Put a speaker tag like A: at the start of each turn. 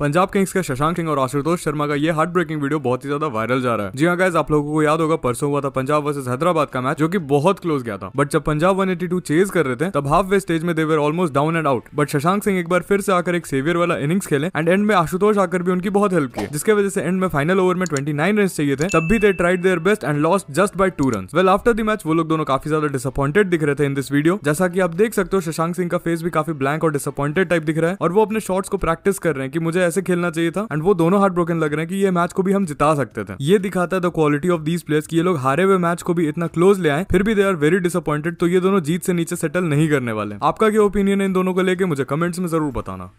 A: Punjab Kings के शशांक सिंह और आशुतोष शर्मा का ये हार्ट ब्रेकिंग वीडियो बहुत ही ज्यादा वायरल जा रहा है जी हाँ गाइज आप लोगों को याद होगा परसों हुआ था पंजाब वर्सेस हैदराबाद का मैच जो कि बहुत क्लोज गया था बट जब पंजाब 182 चेज कर रहे थे तब हाफ वे स्टेज में they were almost down and out but Shashank Singh एक बार फिर से आकर एक सेवियर वाला इनिंग्स खेले एंड एंड में आशुतोष आकर भी उनकी बहुत हेल्प की जिसके वजह से एंड में फाइनल ओवर में ट्वेंटी नाइन रन चाहिए थे तब भी they tried their best and lost just by two run well after the match वो लोग दोनों काफी ज्यादा डिसअपॉइंटेड दिख रहे थे इन दिस वीडियो जैसा कि आप देख सकते हो शशांक सिंह का फेस भी काफी ब्लैक और डिसअपॉइंटेड टाइप दिख रहा है और वो अपने शॉट्स को प्रैक्टिस कर रहे हैं कि मुझे ऐसे खेलना चाहिए था एंड वो दोनों हार्ट ब्रोकन लग रहे हैं कि ये मैच को भी हम जिता सकते थे ये दिखाता है the quality of these players कि ये लोग हारे हुए मैच को भी इतना क्लोज ले आए फिर भी दे आर वेरी डिसअपॉइंटेड तो ये दोनों जीत से नीचे सेटल नहीं करने वाले आपका क्या ओपिनियन है इन दोनों को लेकर मुझे कमेंट्स में जरूर बताना